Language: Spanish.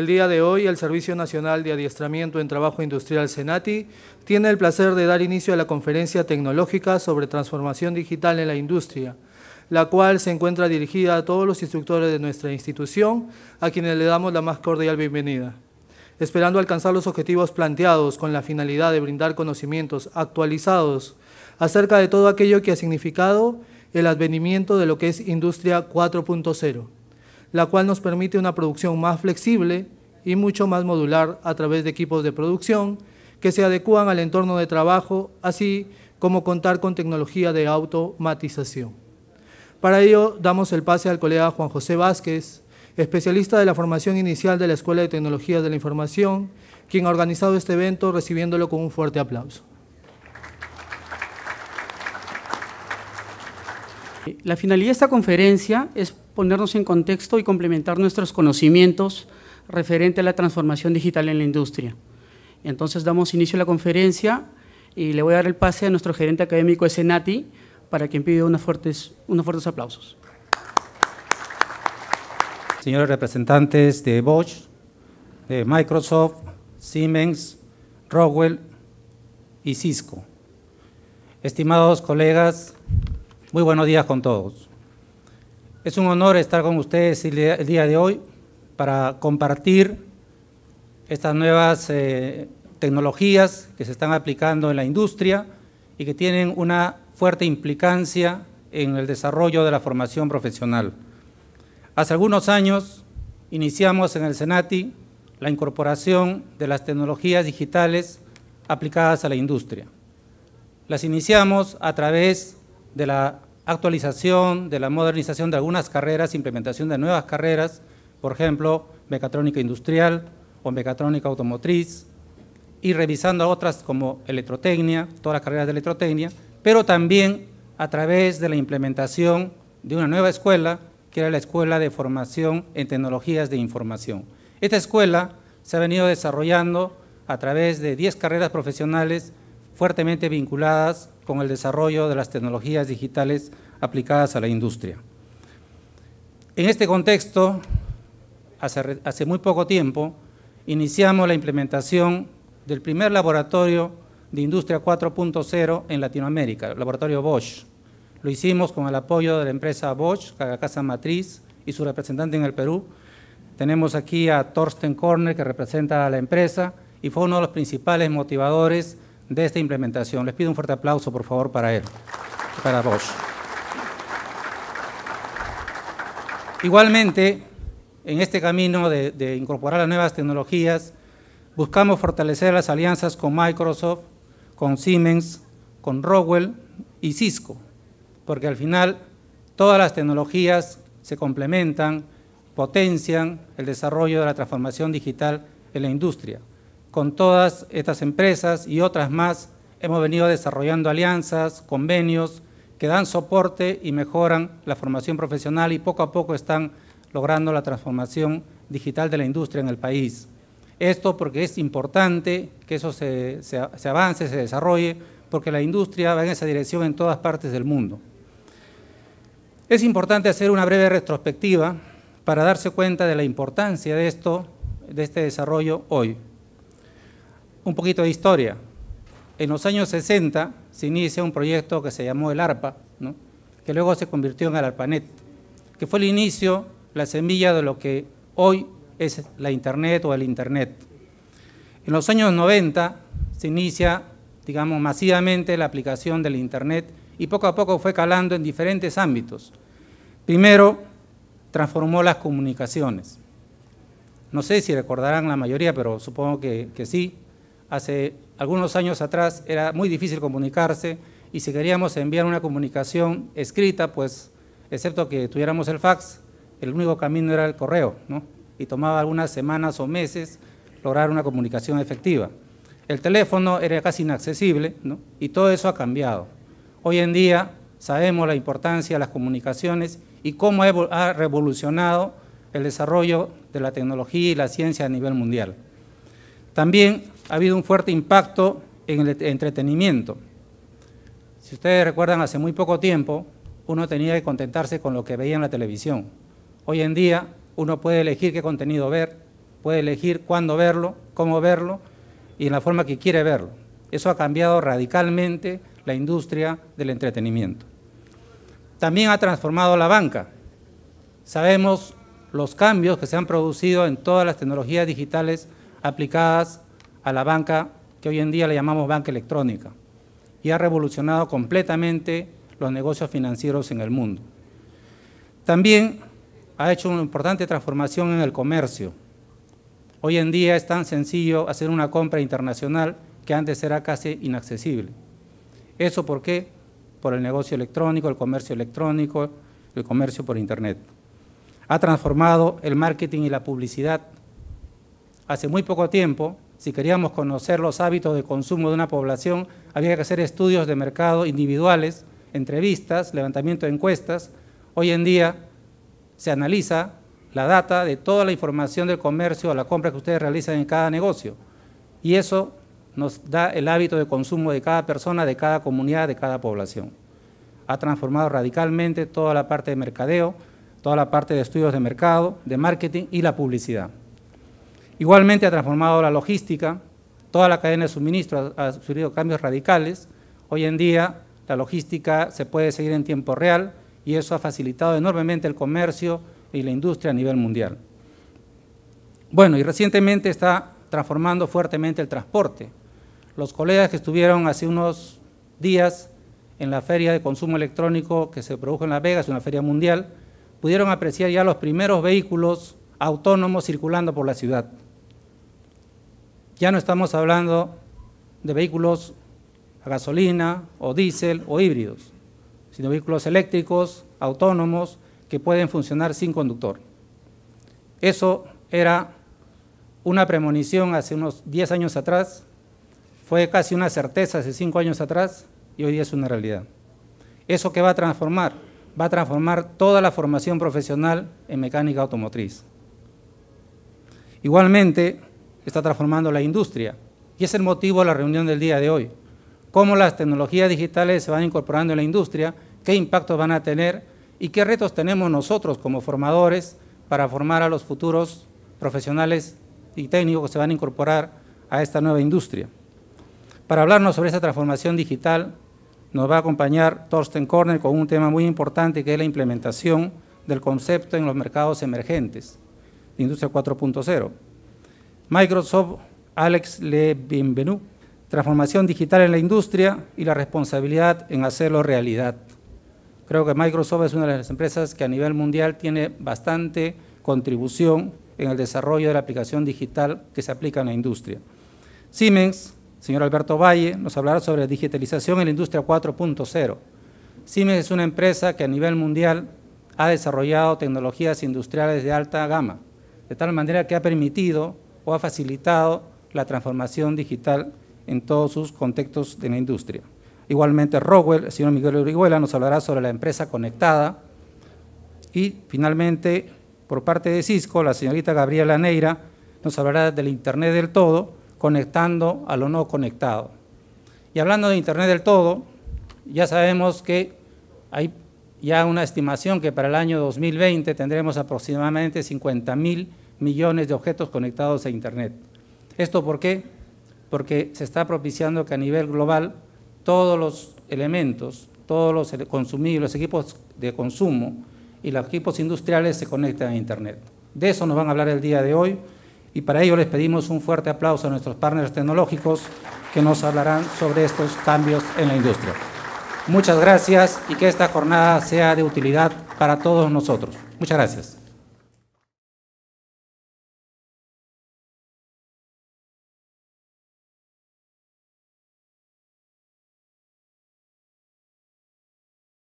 El día de hoy, el Servicio Nacional de Adiestramiento en Trabajo Industrial Senati tiene el placer de dar inicio a la conferencia tecnológica sobre transformación digital en la industria, la cual se encuentra dirigida a todos los instructores de nuestra institución, a quienes le damos la más cordial bienvenida. Esperando alcanzar los objetivos planteados con la finalidad de brindar conocimientos actualizados acerca de todo aquello que ha significado el advenimiento de lo que es Industria 4.0 la cual nos permite una producción más flexible y mucho más modular a través de equipos de producción que se adecúan al entorno de trabajo, así como contar con tecnología de automatización. Para ello, damos el pase al colega Juan José Vázquez, especialista de la formación inicial de la Escuela de Tecnologías de la Información, quien ha organizado este evento recibiéndolo con un fuerte aplauso. La finalidad de esta conferencia es ponernos en contexto y complementar nuestros conocimientos referente a la transformación digital en la industria. Entonces damos inicio a la conferencia y le voy a dar el pase a nuestro gerente académico Esenati Senati para quien pide unos fuertes, aplausos. Señores representantes de Bosch, de Microsoft, Siemens, Rockwell y Cisco. Estimados colegas muy buenos días con todos. Es un honor estar con ustedes el día de hoy para compartir estas nuevas eh, tecnologías que se están aplicando en la industria y que tienen una fuerte implicancia en el desarrollo de la formación profesional. Hace algunos años iniciamos en el Senati la incorporación de las tecnologías digitales aplicadas a la industria. Las iniciamos a través de de la actualización, de la modernización de algunas carreras, implementación de nuevas carreras, por ejemplo, mecatrónica industrial o mecatrónica automotriz, y revisando otras como electrotecnia, todas las carreras de electrotecnia, pero también a través de la implementación de una nueva escuela, que era la Escuela de Formación en Tecnologías de Información. Esta escuela se ha venido desarrollando a través de 10 carreras profesionales fuertemente vinculadas con el desarrollo de las tecnologías digitales aplicadas a la industria. En este contexto, hace, muy poco tiempo, iniciamos la implementación del primer laboratorio de Industria 4.0 en Latinoamérica, el laboratorio Bosch. Lo hicimos con el apoyo de la empresa Bosch, la casa matriz, y su representante en el Perú. Tenemos aquí a Thorsten Körner, que representa a la empresa, y fue uno de los principales motivadores de esta implementación. Les pido un fuerte aplauso, por favor, para él, para vos. Igualmente, en este camino de, incorporar las nuevas tecnologías, buscamos fortalecer las alianzas con Microsoft, con Siemens, con Rockwell y Cisco, porque al final todas las tecnologías se complementan, potencian el desarrollo de la transformación digital en la industria. Con todas estas empresas y otras más hemos venido desarrollando alianzas, convenios que dan soporte y mejoran la formación profesional y poco a poco están logrando la transformación digital de la industria en el país. Esto porque es importante que eso se, avance, se desarrolle, porque la industria va en esa dirección en todas partes del mundo. Es importante hacer una breve retrospectiva para darse cuenta de la importancia de esto, de este desarrollo hoy. Un poquito de historia. En los años 60 se inicia un proyecto que se llamó el ARPA, que luego se convirtió en el ARPANET, que fue el inicio, la semilla de lo que hoy es la Internet o el Internet. En los años 90 se inicia, digamos, masivamente la aplicación del Internet y poco a poco fue calando en diferentes ámbitos. Primero, transformó las comunicaciones. No sé si recordarán la mayoría, pero supongo que, que sí, Hace algunos años atrás era muy difícil comunicarse y si queríamos enviar una comunicación escrita, pues excepto que tuviéramos el fax, el único camino era el correo, ¿no? Y tomaba algunas semanas o meses lograr una comunicación efectiva. El teléfono era casi inaccesible, ¿no? Y todo eso ha cambiado. Hoy en día sabemos la importancia de las comunicaciones y cómo ha revolucionado el desarrollo de la tecnología y la ciencia a nivel mundial. También ha habido un fuerte impacto en el e-, entretenimiento. Si ustedes recuerdan, hace muy poco tiempo uno tenía que contentarse con lo que veía en la televisión. Hoy en día uno puede elegir qué contenido ver, puede elegir cuándo verlo, cómo verlo y en la forma que quiere verlo. Eso ha cambiado radicalmente la industria del entretenimiento. También ha transformado la banca. Sabemos los cambios que se han producido en todas las tecnologías digitales aplicadas a la banca que hoy en día le llamamos banca electrónica y ha revolucionado completamente los negocios financieros en el mundo. También ha hecho una importante transformación en el comercio. Hoy en día es tan sencillo hacer una compra internacional que antes era casi inaccesible. ¿Eso por qué? Por el negocio electrónico, el comercio electrónico, el comercio por Internet. Ha transformado el marketing y la publicidad. Hace muy poco tiempo si queríamos conocer los hábitos de consumo de una población, había que hacer estudios de mercado individuales, entrevistas, levantamiento de encuestas. Hoy en día se analiza la data de toda la información del comercio a la compra que ustedes realizan en cada negocio. Y eso nos da el hábito de consumo de cada persona, de cada comunidad, de cada población. Ha transformado radicalmente toda la parte de mercadeo, toda la parte de estudios de mercado, de marketing y la publicidad. Igualmente ha transformado la logística, toda la cadena de suministro ha, sufrido cambios radicales. Hoy en día la logística se puede seguir en tiempo real y eso ha facilitado enormemente el comercio y la industria a nivel mundial. Bueno, y recientemente está transformando fuertemente el transporte. Los colegas que estuvieron hace unos días en la feria de consumo electrónico que se produjo en Las Vegas, una feria mundial, pudieron apreciar ya los primeros vehículos autónomos circulando por la ciudad. Ya no estamos hablando de vehículos a gasolina o diésel o híbridos, sino vehículos eléctricos, autónomos, que pueden funcionar sin conductor. Eso era una premonición hace unos 10 años atrás, fue casi una certeza hace 5 años atrás y hoy día es una realidad. ¿Eso que va a transformar? Va a transformar toda la formación profesional en mecánica automotriz. Igualmente, está transformando la industria. Y es el motivo de la reunión del día de hoy. Cómo las tecnologías digitales se van incorporando en la industria, qué impacto van a tener y qué retos tenemos nosotros como formadores para formar a los futuros profesionales y técnicos que se van a incorporar a esta nueva industria. Para hablarnos sobre esta transformación digital, nos va a acompañar Thorsten Körner con un tema muy importante que es la implementación del concepto en los mercados emergentes, Industria 4.0. Microsoft, Alex Le Bienvenu, transformación digital en la industria y la responsabilidad en hacerlo realidad. Creo que Microsoft es una de las empresas que a nivel mundial tiene bastante contribución en el desarrollo de la aplicación digital que se aplica en la industria. Siemens, señor Alberto Valle, nos hablará sobre digitalización en la industria 4.0. Siemens es una empresa que a nivel mundial ha desarrollado tecnologías industriales de alta gama, de tal manera que ha permitido ha facilitado la transformación digital en todos sus contextos de la industria. Igualmente, Rowell, el señor Miguel Orihuela, nos hablará sobre la empresa conectada. Y finalmente, por parte de Cisco, la señorita Gabriela Neira nos hablará del Internet del todo, conectando a lo no conectado. Y hablando de Internet del todo, ya sabemos que hay ya una estimación que para el año 2020 tendremos aproximadamente 50.000 millones de objetos conectados a Internet. ¿Esto por qué? Porque se está propiciando que a nivel global todos los elementos, todos los consumibles, los equipos de consumo y los equipos industriales se conecten a Internet. De eso nos van a hablar el día de hoy y para ello les pedimos un fuerte aplauso a nuestros partners tecnológicos que nos hablarán sobre estos cambios en la industria. Muchas gracias y que esta jornada sea de utilidad para todos nosotros. Muchas gracias.